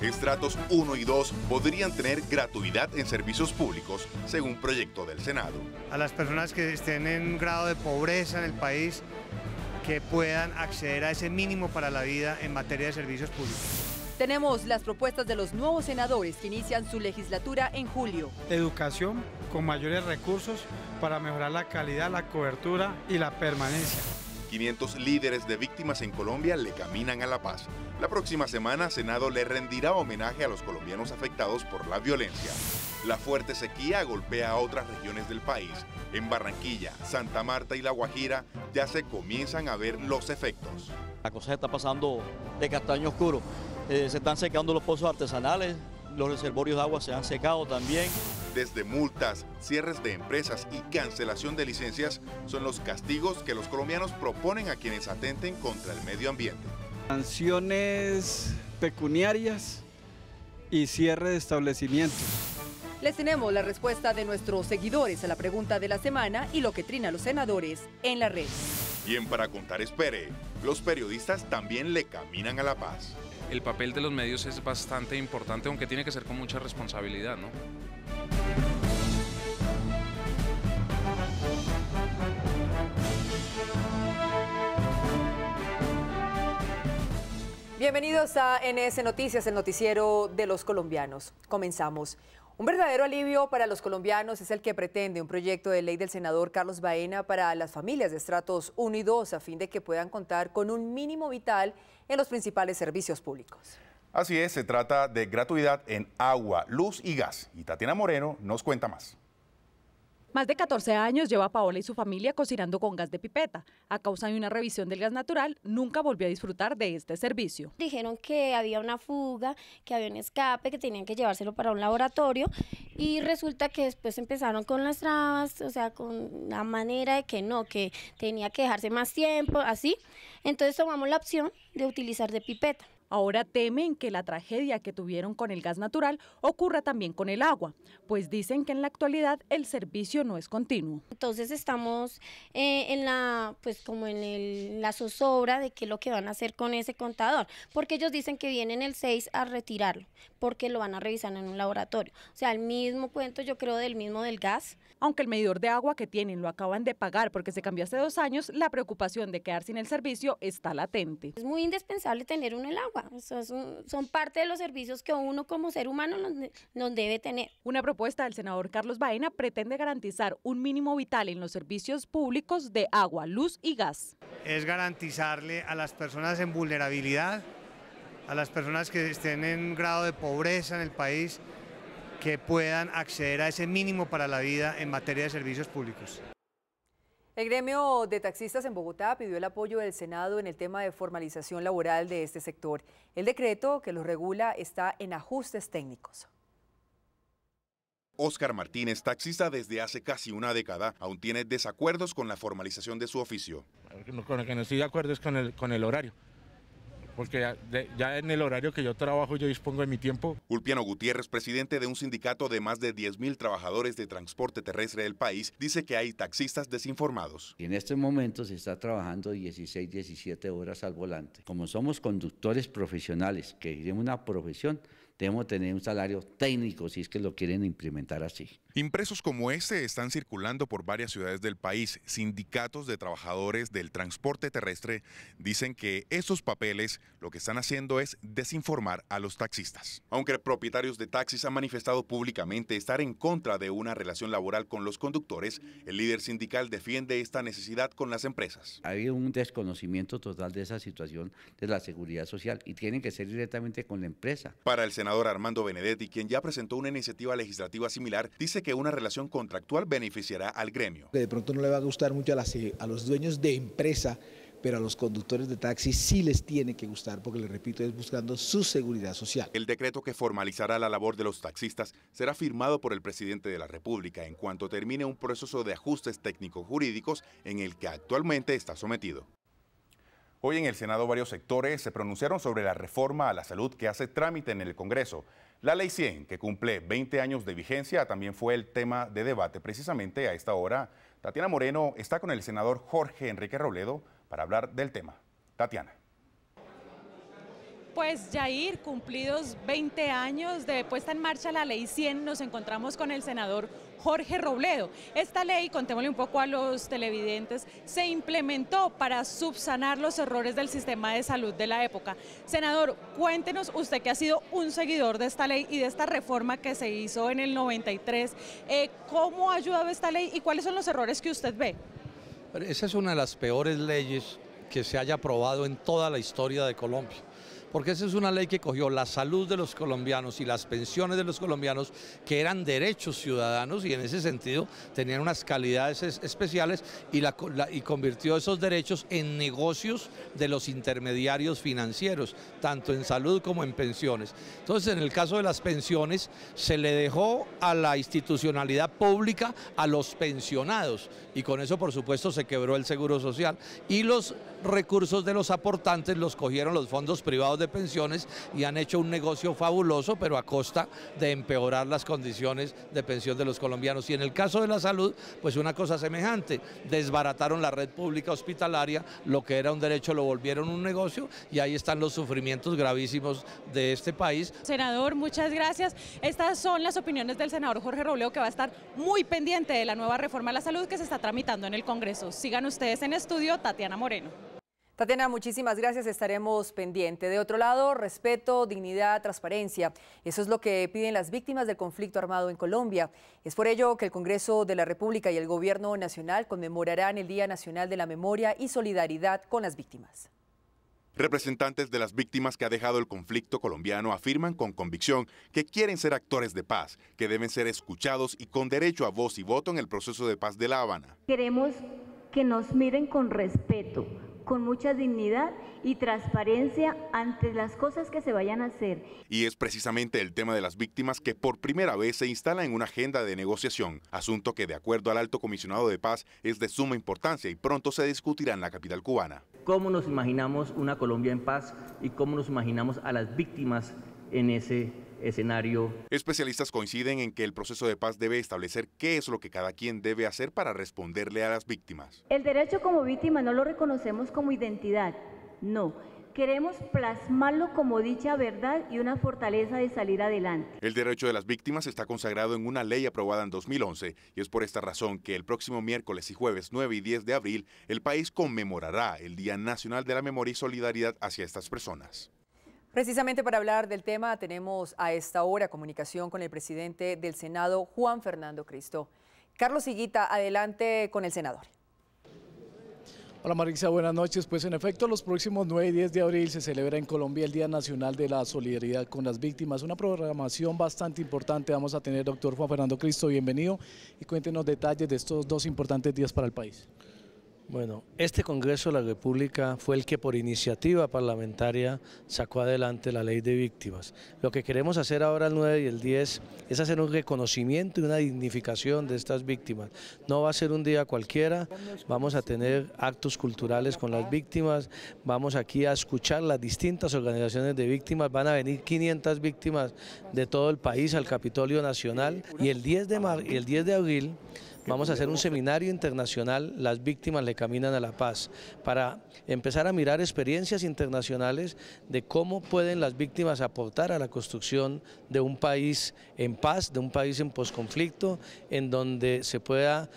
Extratos 1 y 2 podrían tener gratuidad en servicios públicos, según proyecto del Senado. A las personas que estén en un grado de pobreza en el país, que puedan acceder a ese mínimo para la vida en materia de servicios públicos. Tenemos las propuestas de los nuevos senadores que inician su legislatura en julio. Educación con mayores recursos para mejorar la calidad, la cobertura y la permanencia. 500 líderes de víctimas en Colombia le caminan a la paz. La próxima semana, Senado le rendirá homenaje a los colombianos afectados por la violencia. La fuerte sequía golpea a otras regiones del país. En Barranquilla, Santa Marta y La Guajira ya se comienzan a ver los efectos. La cosa está pasando de castaño oscuro. Eh, se están secando los pozos artesanales, los reservorios de agua se han secado también. Desde multas, cierres de empresas y cancelación de licencias son los castigos que los colombianos proponen a quienes atenten contra el medio ambiente. Sanciones pecuniarias y cierre de establecimientos. Les tenemos la respuesta de nuestros seguidores a la pregunta de la semana y lo que trina los senadores en la red. Bien para contar espere, los periodistas también le caminan a la paz el papel de los medios es bastante importante, aunque tiene que ser con mucha responsabilidad, ¿no? Bienvenidos a NS Noticias, el noticiero de los colombianos. Comenzamos. Un verdadero alivio para los colombianos es el que pretende un proyecto de ley del senador Carlos Baena para las familias de estratos 1 y 2 a fin de que puedan contar con un mínimo vital en los principales servicios públicos. Así es, se trata de gratuidad en agua, luz y gas. Y Tatiana Moreno nos cuenta más. Más de 14 años lleva Paola y su familia cocinando con gas de pipeta. A causa de una revisión del gas natural, nunca volvió a disfrutar de este servicio. Dijeron que había una fuga, que había un escape, que tenían que llevárselo para un laboratorio y resulta que después empezaron con las trabas, o sea, con la manera de que no, que tenía que dejarse más tiempo, así. Entonces tomamos la opción de utilizar de pipeta. Ahora temen que la tragedia que tuvieron con el gas natural ocurra también con el agua, pues dicen que en la actualidad el servicio no es continuo. Entonces estamos eh, en la, pues como en la zozobra de qué es lo que van a hacer con ese contador, porque ellos dicen que vienen el 6 a retirarlo, porque lo van a revisar en un laboratorio. O sea, el mismo cuento yo creo del mismo del gas. Aunque el medidor de agua que tienen lo acaban de pagar porque se cambió hace dos años, la preocupación de quedar sin el servicio está latente. Es muy indispensable tener un el agua son, parte de los servicios que uno como ser humano nos, debe tener. Una propuesta del senador Carlos Baena pretende garantizar un mínimo vital en los servicios públicos de agua, luz y gas. Es garantizarle a las personas en vulnerabilidad, a las personas que estén en un grado de pobreza en el país, que puedan acceder a ese mínimo para la vida en materia de servicios públicos. El gremio de taxistas en Bogotá pidió el apoyo del Senado en el tema de formalización laboral de este sector. El decreto que lo regula está en ajustes técnicos. Oscar Martínez, taxista desde hace casi una década, aún tiene desacuerdos con la formalización de su oficio. Con lo que no estoy de acuerdo es con el, con el horario porque ya, en el horario que yo trabajo yo dispongo de mi tiempo. Ulpiano Gutiérrez, presidente de un sindicato de más de 10.000 trabajadores de transporte terrestre del país, dice que hay taxistas desinformados. en este momento se está trabajando 16, 17 horas al volante. Como somos conductores profesionales que tenemos una profesión, debemos tener un salario técnico si es que lo quieren implementar así. Impresos como este están circulando por varias ciudades del país. Sindicatos de trabajadores del transporte terrestre dicen que estos papeles lo que están haciendo es desinformar a los taxistas. Aunque propietarios de taxis han manifestado públicamente estar en contra de una relación laboral con los conductores, el líder sindical defiende esta necesidad con las empresas. Ha habido un desconocimiento total de esa situación de la seguridad social y tienen que ser directamente con la empresa. Para el senador Armando Benedetti, quien ya presentó una iniciativa legislativa similar, dice que que una relación contractual beneficiará al gremio. de pronto no le va a gustar mucho eh, a, los dueños de empresa pero a los conductores de taxi sí les tiene que gustar porque, le repito, es buscando su seguridad social. El decreto que formalizará la labor de los taxistas será firmado por el presidente de la República en cuanto termine un proceso de ajustes técnicos jurídicos en el que actualmente está sometido. Hoy en el Senado varios sectores se pronunciaron sobre la reforma a la salud que hace trámite en el Congreso. La Ley 100, que cumple 20 años de vigencia, también fue el tema de debate. Precisamente a esta hora, Tatiana Moreno está con el senador Jorge Enrique Robledo para hablar del tema. Tatiana pues, Jair, cumplidos 20 años de puesta en marcha la Ley 100, nos encontramos con el senador Jorge Robledo. Esta ley, contémosle un poco a los televidentes, se implementó para subsanar los errores del sistema de salud de la época. Senador, cuéntenos usted que ha sido un seguidor de esta ley y de esta reforma que se hizo en el 93, eh, ¿cómo ha ayudado esta ley y cuáles son los errores que usted ve? Esa es una de las peores leyes que se haya aprobado en toda la historia de Colombia porque esa es una ley que cogió la salud de los colombianos y las pensiones de los colombianos, que eran derechos ciudadanos y en ese sentido tenían unas calidades especiales y, y convirtió esos derechos en negocios de los intermediarios financieros, tanto en salud como en pensiones. Entonces, en el caso de las pensiones, se le dejó a la institucionalidad pública a los pensionados y con eso, por supuesto, se quebró el seguro social y los recursos de los aportantes los cogieron los fondos privados de pensiones y han hecho un negocio fabuloso, pero a costa de empeorar las condiciones de pensión de los colombianos. Y en el caso de la salud, pues una cosa semejante, desbarataron la red pública hospitalaria, lo que era un derecho lo volvieron un negocio y ahí están los sufrimientos gravísimos de este país. Senador, muchas gracias. Estas son las opiniones del senador Jorge Robleo que va a estar muy pendiente de la nueva reforma a la salud que se está tramitando en el Congreso. Sigan ustedes en estudio, Tatiana Moreno. Tatiana, muchísimas gracias, estaremos pendiente. De otro lado, respeto, dignidad, transparencia. Eso es lo que piden las víctimas del conflicto armado en Colombia. Es por ello que el Congreso de la República y el Gobierno Nacional conmemorarán el Día Nacional de la Memoria y Solidaridad con las Víctimas. Representantes de las víctimas que ha dejado el conflicto colombiano afirman con convicción que quieren ser actores de paz, que deben ser escuchados y con derecho a voz y voto en el proceso de paz de La Habana. Queremos que nos miren con respeto, con mucha dignidad y transparencia ante las cosas que se vayan a hacer. Y es precisamente el tema de las víctimas que por primera vez se instala en una agenda de negociación, asunto que de acuerdo al alto comisionado de paz es de suma importancia y pronto se discutirá en la capital cubana. ¿Cómo nos imaginamos una Colombia en paz y cómo nos imaginamos a las víctimas en ese escenario. Especialistas coinciden en que el proceso de paz debe establecer qué es lo que cada quien debe hacer para responderle a las víctimas. El derecho como víctima no lo reconocemos como identidad, no. Queremos plasmarlo como dicha verdad y una fortaleza de salir adelante. El derecho de las víctimas está consagrado en una ley aprobada en 2011 y es por esta razón que el próximo miércoles y jueves 9 y 10 de abril el país conmemorará el Día Nacional de la Memoria y Solidaridad hacia estas personas. Precisamente para hablar del tema tenemos a esta hora comunicación con el presidente del Senado, Juan Fernando Cristo. Carlos Higuita, adelante con el senador. Hola Marisa, buenas noches. Pues en efecto, los próximos 9 y 10 de abril se celebra en Colombia el Día Nacional de la Solidaridad con las Víctimas. Una programación bastante importante. Vamos a tener, doctor Juan Fernando Cristo, bienvenido y cuéntenos detalles de estos dos importantes días para el país. Bueno, este Congreso de la República fue el que por iniciativa parlamentaria sacó adelante la ley de víctimas. Lo que queremos hacer ahora el 9 y el 10 es hacer un reconocimiento y una dignificación de estas víctimas. No va a ser un día cualquiera, vamos a tener actos culturales con las víctimas, vamos aquí a escuchar las distintas organizaciones de víctimas, van a venir 500 víctimas de todo el país al Capitolio Nacional y el 10 de, y el 10 de abril Vamos a hacer un seminario internacional, Las víctimas le caminan a la paz, para empezar a mirar experiencias internacionales de cómo pueden las víctimas aportar a la construcción de un país en paz, de un país en posconflicto, en donde se pueda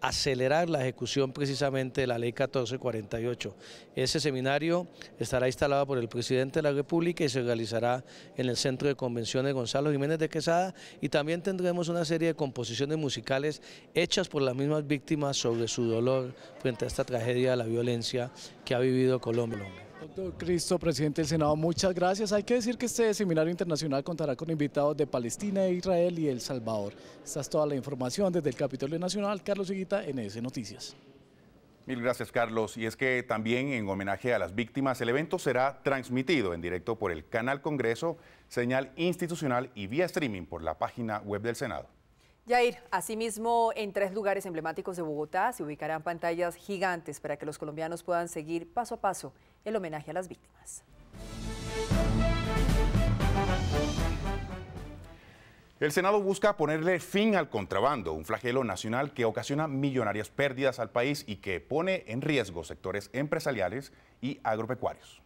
acelerar la ejecución precisamente de la ley 1448. Ese seminario estará instalado por el presidente de la República y se realizará en el Centro de Convenciones Gonzalo Jiménez de Quesada y también tendremos una serie de composiciones musicales hechas por las mismas víctimas sobre su dolor frente a esta tragedia de la violencia que ha vivido Colombia. Doctor Cristo, presidente del Senado, muchas gracias. Hay que decir que este seminario internacional contará con invitados de Palestina, e Israel y El Salvador. Esta es toda la información desde el Capitolio Nacional. Carlos Higuita, NS Noticias. Mil gracias, Carlos. Y es que también en homenaje a las víctimas, el evento será transmitido en directo por el canal Congreso, señal institucional y vía streaming por la página web del Senado. Yair, asimismo, en tres lugares emblemáticos de Bogotá se ubicarán pantallas gigantes para que los colombianos puedan seguir paso a paso el homenaje a las víctimas. El Senado busca ponerle fin al contrabando, un flagelo nacional que ocasiona millonarias pérdidas al país y que pone en riesgo sectores empresariales y agropecuarios.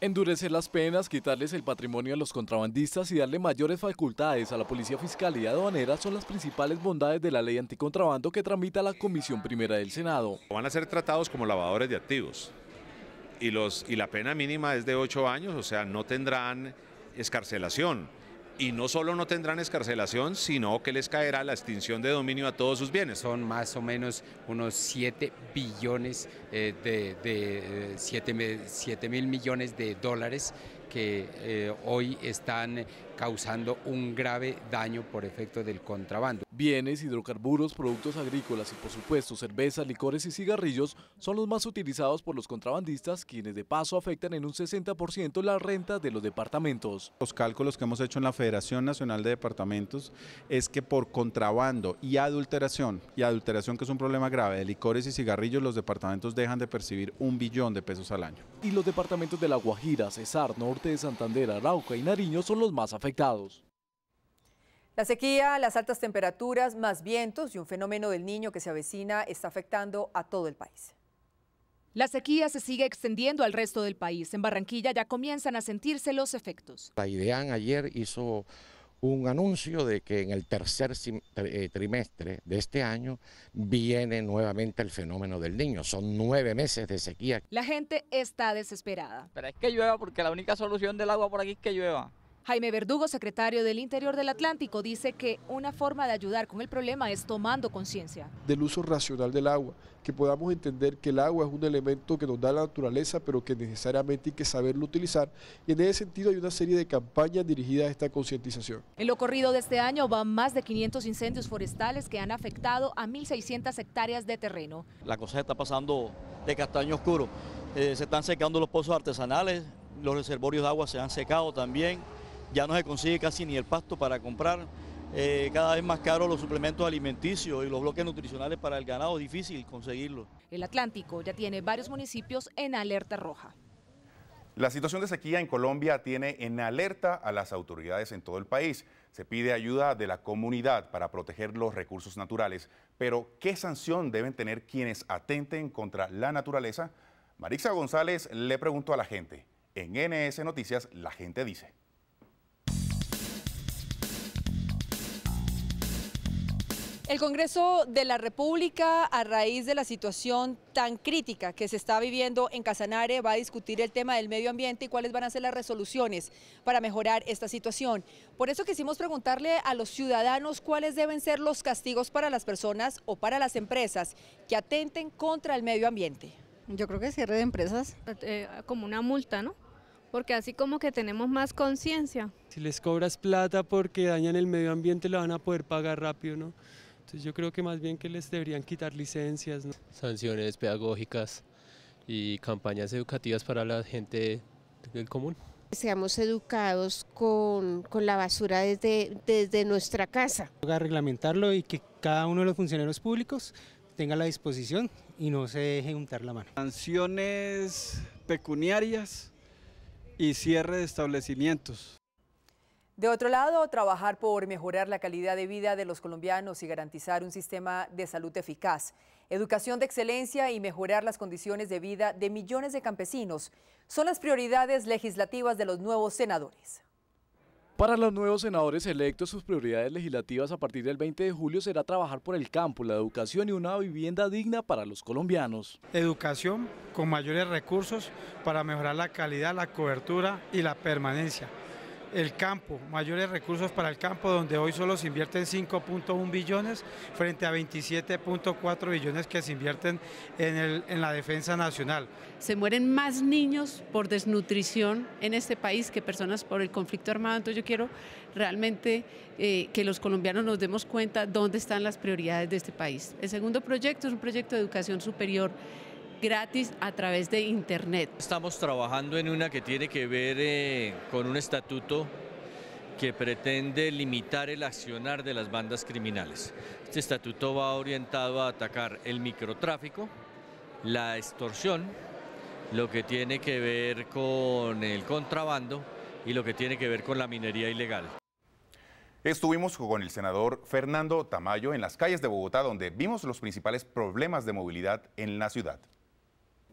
Endurecer las penas, quitarles el patrimonio a los contrabandistas y darle mayores facultades a la Policía Fiscal y Aduanera son las principales bondades de la ley anticontrabando que tramita la Comisión Primera del Senado. Van a ser tratados como lavadores de activos, y, los, y la pena mínima es de ocho años, o sea, no tendrán escarcelación. Y no solo no tendrán escarcelación, sino que les caerá la extinción de dominio a todos sus bienes. Son más o menos unos 7 billones eh, de, 7, eh, mil millones de dólares que eh, hoy están causando un grave daño por efecto del contrabando. Bienes, hidrocarburos, productos agrícolas y por supuesto cervezas, licores y cigarrillos son los más utilizados por los contrabandistas quienes de paso afectan en un 60% la renta de los departamentos. Los cálculos que hemos hecho en la Federación Nacional de Departamentos es que por contrabando y adulteración, y adulteración que es un problema grave de licores y cigarrillos, los departamentos dejan de percibir un billón de pesos al año. Y los departamentos de La Guajira, Cesar, Norte de Santander, Arauca y Nariño son los más afectados afectados. La sequía, las altas temperaturas, más vientos y un fenómeno del niño que se avecina está afectando a todo el país. La sequía se sigue extendiendo al resto del país. En Barranquilla ya comienzan a sentirse los efectos. La IDEAN ayer hizo un anuncio de que en el tercer eh, trimestre de este año viene nuevamente el fenómeno del niño. Son nueve meses de sequía. La gente está desesperada. Pero es que llueva porque la única solución del agua por aquí es que llueva. Jaime Verdugo, secretario del Interior del Atlántico, dice que una forma de ayudar con el problema es tomando conciencia. Del uso racional del agua, que podamos entender que el agua es un elemento que nos da la naturaleza, pero que necesariamente hay que saberlo utilizar. Y en ese sentido hay una serie de campañas dirigidas a esta concientización. En lo corrido de este año van más de 500 incendios forestales que han afectado a 1.600 hectáreas de terreno. La cosa está pasando de castaño oscuro. Eh, se están secando los pozos artesanales, los reservorios de agua se han secado también ya no se consigue casi ni el pasto para comprar. Eh, cada vez más caros los suplementos alimenticios y los bloques nutricionales para el ganado, difícil conseguirlo. El Atlántico ya tiene varios municipios en alerta roja. La situación de sequía en Colombia tiene en alerta a las autoridades en todo el país. Se pide ayuda de la comunidad para proteger los recursos naturales, pero ¿qué sanción deben tener quienes atenten contra la naturaleza? Marixa González le preguntó a la gente. En NS Noticias, la gente dice. El Congreso de la República, a raíz de la situación tan crítica que se está viviendo en Casanare, va a discutir el tema del medio ambiente y cuáles van a ser las resoluciones para mejorar esta situación. Por eso quisimos preguntarle a los ciudadanos cuáles deben ser los castigos para las personas o para las empresas que atenten contra el medio ambiente. Yo creo que cierre de empresas. Eh, como una multa, ¿no? Porque así como que tenemos más conciencia. Si les cobras plata porque dañan el medio ambiente, lo van a poder pagar rápido, ¿no? yo creo que más bien que les deberían quitar licencias. Sanciones pedagógicas y campañas educativas para la gente del común. Seamos educados con, con la basura desde, desde nuestra casa. Reglamentarlo y que cada uno de los funcionarios públicos tenga la disposición y no se deje untar la mano. Sanciones pecuniarias y cierre de establecimientos. De otro lado, trabajar por mejorar la calidad de vida de los colombianos y garantizar un sistema de salud eficaz, educación de excelencia y mejorar las condiciones de vida de millones de campesinos son las prioridades legislativas de los nuevos senadores. Para los nuevos senadores electos, sus prioridades legislativas a partir del 20 de julio será trabajar por el campo, la educación y una vivienda digna para los colombianos. Educación con mayores recursos para mejorar la calidad, la cobertura y la permanencia el campo, mayores recursos para el campo, donde hoy solo se invierten 5.1 billones frente a 27.4 billones que se invierten en, el, la defensa nacional. Se mueren más niños por desnutrición en este país que personas por el conflicto armado, entonces yo quiero realmente eh, que los colombianos nos demos cuenta dónde están las prioridades de este país. El segundo proyecto es un proyecto de educación superior gratis a través de Internet. Estamos trabajando en una que tiene que ver eh, con un estatuto que pretende limitar el accionar de las bandas criminales. Este estatuto va orientado a atacar el microtráfico, la extorsión, lo que tiene que ver con el contrabando y lo que tiene que ver con la minería ilegal. Estuvimos con el senador Fernando Tamayo en las calles de Bogotá, donde vimos los principales problemas de movilidad en la ciudad.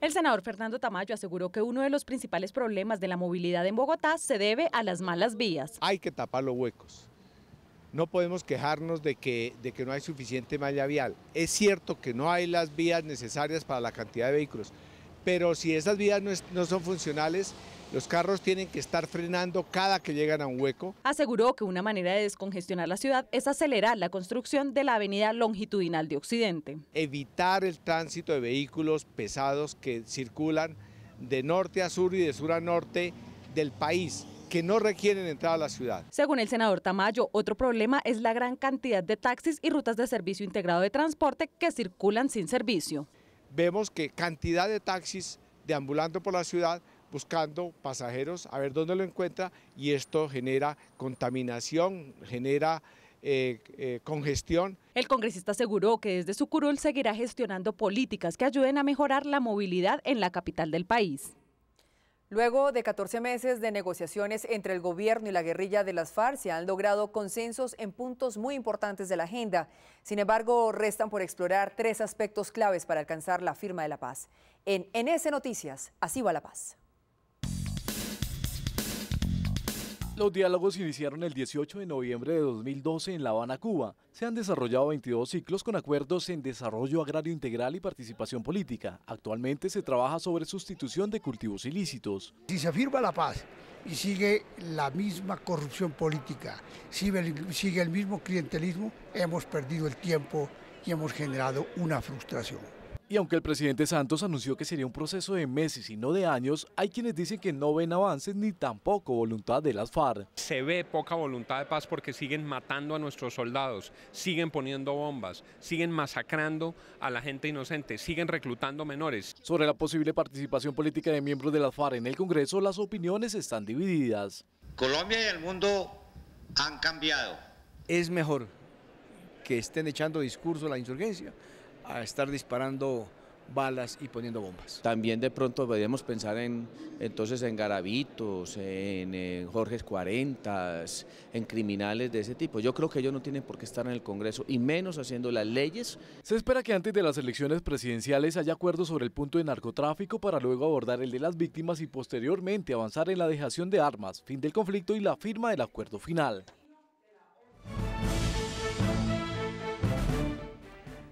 El senador Fernando Tamayo aseguró que uno de los principales problemas de la movilidad en Bogotá se debe a las malas vías. Hay que tapar los huecos. No podemos quejarnos de que, de que no hay suficiente malla vial. Es cierto que no hay las vías necesarias para la cantidad de vehículos, pero si esas vías no, no son funcionales, los carros tienen que estar frenando cada que llegan a un hueco. Aseguró que una manera de descongestionar la ciudad es acelerar la construcción de la avenida longitudinal de Occidente. Evitar el tránsito de vehículos pesados que circulan de norte a sur y de sur a norte del país que no requieren entrada a la ciudad. Según el senador Tamayo, otro problema es la gran cantidad de taxis y rutas de servicio integrado de transporte que circulan sin servicio. Vemos que cantidad de taxis deambulando por la ciudad buscando pasajeros a ver dónde lo encuentra y esto genera contaminación, genera eh, eh, congestión. El congresista aseguró que desde su curul seguirá gestionando políticas que ayuden a mejorar la movilidad en la capital del país. Luego de 14 meses de negociaciones entre el gobierno y la guerrilla de las FARC, se han logrado consensos en puntos muy importantes de la agenda. Sin embargo, restan por explorar tres aspectos claves para alcanzar la firma de la paz. En NS Noticias, así va la paz. Los diálogos iniciaron el 18 de noviembre de 2012 en La Habana, Cuba. Se han desarrollado 22 ciclos con acuerdos en desarrollo agrario integral y participación política. Actualmente se trabaja sobre sustitución de cultivos ilícitos. Si se afirma la paz y sigue la misma corrupción política, sigue el mismo clientelismo, hemos perdido el tiempo y hemos generado una frustración. Y aunque el presidente Santos anunció que sería un proceso de meses y no de años, hay quienes dicen que no ven avances ni tampoco voluntad de las FARC. Se ve poca voluntad de paz porque siguen matando a nuestros soldados, siguen poniendo bombas, siguen masacrando a la gente inocente, siguen reclutando menores. Sobre la posible participación política de miembros de las FARC en el Congreso, las opiniones están divididas. Colombia y el mundo han cambiado. Es mejor que estén echando discurso a la insurgencia a estar disparando balas y poniendo bombas. También de pronto podríamos pensar en entonces en garabitos, en, en 40, en criminales de ese tipo. Yo creo que ellos no tienen por qué estar en el Congreso y menos haciendo las leyes. Se espera que antes de las elecciones presidenciales haya acuerdos sobre el punto de narcotráfico para luego abordar el de las víctimas y posteriormente avanzar en la dejación de armas, fin del conflicto y la firma del acuerdo final.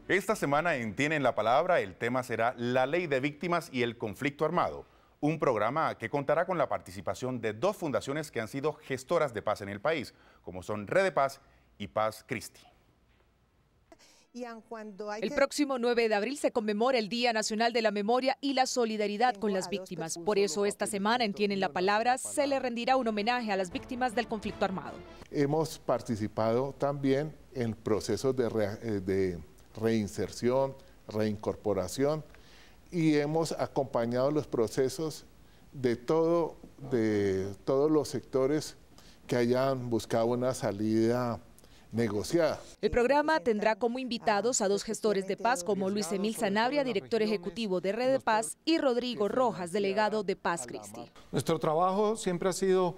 Esta semana en Tienen la Palabra el tema será la ley de víctimas y el conflicto armado, un programa que contará con la participación de dos fundaciones que han sido gestoras de paz en el país, como son Red de Paz y Paz Cristi. El próximo 9 de abril se conmemora el Día Nacional de la Memoria y la Solidaridad con las Víctimas. Por eso esta semana en Tienen la Palabra se le rendirá un homenaje a las víctimas del conflicto armado. Hemos participado también en procesos de, eh, de reinserción, reincorporación, y hemos acompañado los procesos de, todo, de todos los sectores que hayan buscado una salida negociada. El programa tendrá como invitados a dos gestores de paz como Luis Emil Sanabria, director ejecutivo de Red de Paz, y Rodrigo Rojas, delegado de Paz Cristi. Nuestro trabajo siempre ha sido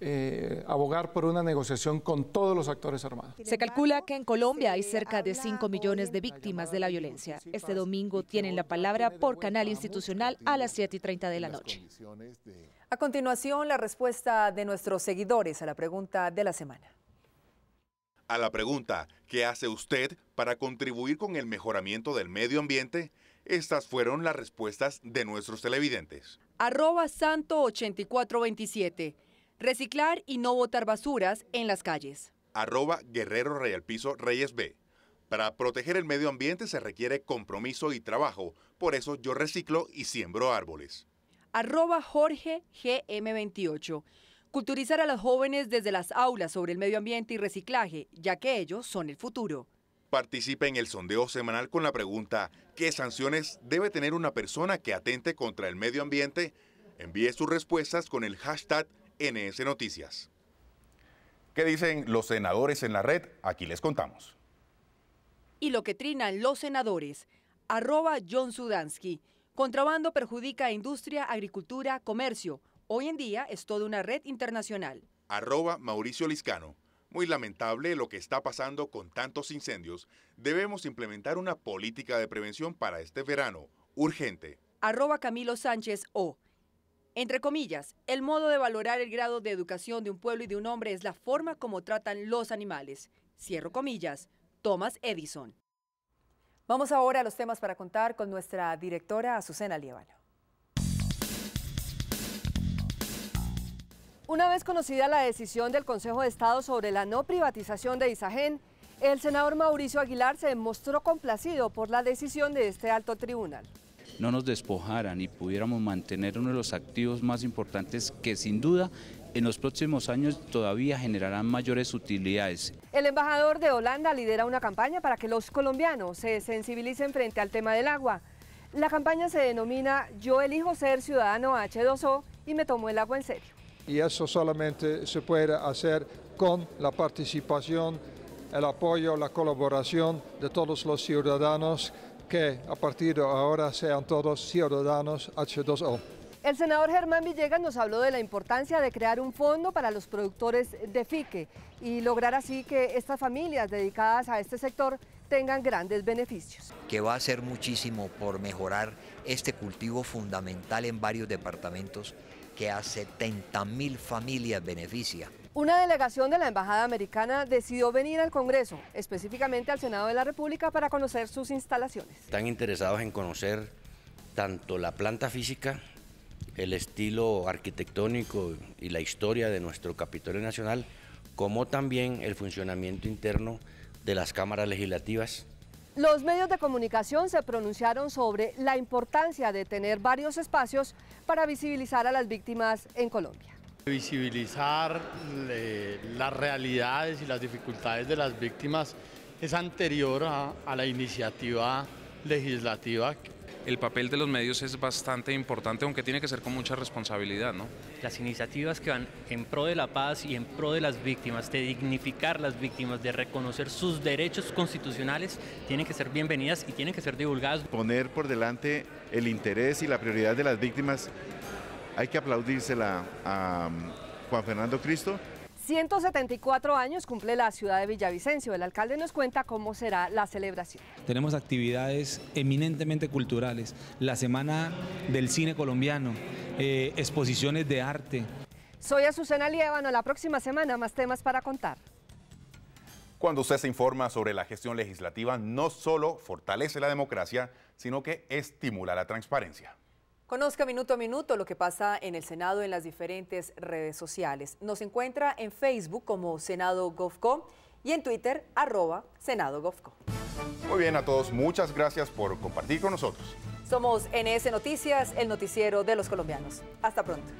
eh, abogar por una negociación con todos los actores armados. Se calcula que en Colombia hay cerca de 5 millones de víctimas de la violencia. Este domingo tienen la palabra por canal institucional a las 7 y 30 de la noche. A continuación, la respuesta de nuestros seguidores a la pregunta de la semana. A la pregunta, ¿qué hace usted para contribuir con el mejoramiento del medio ambiente? Estas fueron las respuestas de nuestros televidentes. Santo 8427. Reciclar y no botar basuras en las calles. Arroba Guerrero piso Reyes B. Para proteger el medio ambiente se requiere compromiso y trabajo. Por eso yo reciclo y siembro árboles. Arroba Jorge GM28. Culturizar a los jóvenes desde las aulas sobre el medio ambiente y reciclaje, ya que ellos son el futuro. Participe en el sondeo semanal con la pregunta ¿Qué sanciones debe tener una persona que atente contra el medio ambiente? Envíe sus respuestas con el hashtag NS Noticias. ¿Qué dicen los senadores en la red? Aquí les contamos. Y lo que trinan los senadores. Arroba John Sudansky. Contrabando perjudica a industria, agricultura, comercio. Hoy en día es toda una red internacional. Arroba Mauricio Liscano. Muy lamentable lo que está pasando con tantos incendios. Debemos implementar una política de prevención para este verano. Urgente. Arroba Camilo Sánchez O. Entre comillas, el modo de valorar el grado de educación de un pueblo y de un hombre es la forma como tratan los animales. Cierro comillas, Thomas Edison. Vamos ahora a los temas para contar con nuestra directora Azucena Lievano. Una vez conocida la decisión del Consejo de Estado sobre la no privatización de Isagen, el senador Mauricio Aguilar se mostró complacido por la decisión de este alto tribunal no nos despojaran y pudiéramos mantener uno de los activos más importantes que sin duda en los próximos años todavía generarán mayores utilidades. El embajador de Holanda lidera una campaña para que los colombianos se sensibilicen frente al tema del agua. La campaña se denomina Yo elijo ser ciudadano H2O y me tomo el agua en serio. Y eso solamente se puede hacer con la participación, el apoyo, la colaboración de todos los ciudadanos que a partir de ahora sean todos ciudadanos H2O. El senador Germán Villegas nos habló de la importancia de crear un fondo para los productores de FIQUE y lograr así que estas familias dedicadas a este sector tengan grandes beneficios. Que va a ser muchísimo por mejorar este cultivo fundamental en varios departamentos que a 70 mil familias beneficia. Una delegación de la Embajada Americana decidió venir al Congreso, específicamente al Senado de la República, para conocer sus instalaciones. Están interesados en conocer tanto la planta física, el estilo arquitectónico y la historia de nuestro Capitolio Nacional, como también el funcionamiento interno de las cámaras legislativas. Los medios de comunicación se pronunciaron sobre la importancia de tener varios espacios para visibilizar a las víctimas en Colombia. Visibilizar eh, las realidades y las dificultades de las víctimas es anterior a, la iniciativa legislativa el papel de los medios es bastante importante, aunque tiene que ser con mucha responsabilidad, Las iniciativas que van en pro de la paz y en pro de las víctimas, de dignificar las víctimas, de reconocer sus derechos constitucionales, tienen que ser bienvenidas y tienen que ser divulgadas. Poner por delante el interés y la prioridad de las víctimas hay que aplaudírsela a um, Juan Fernando Cristo. 174 años cumple la ciudad de Villavicencio. El alcalde nos cuenta cómo será la celebración. Tenemos actividades eminentemente culturales, la Semana del Cine Colombiano, eh, exposiciones de arte. Soy Azucena Liebano. la próxima semana más temas para contar. Cuando usted se informa sobre la gestión legislativa, no solo fortalece la democracia, sino que estimula la transparencia. Conozca minuto a minuto lo que pasa en el Senado en las diferentes redes sociales. Nos encuentra en Facebook como Senado y en Twitter arroba Senado Muy bien a todos, muchas gracias por compartir con nosotros. Somos NS Noticias, el noticiero de los colombianos. Hasta pronto.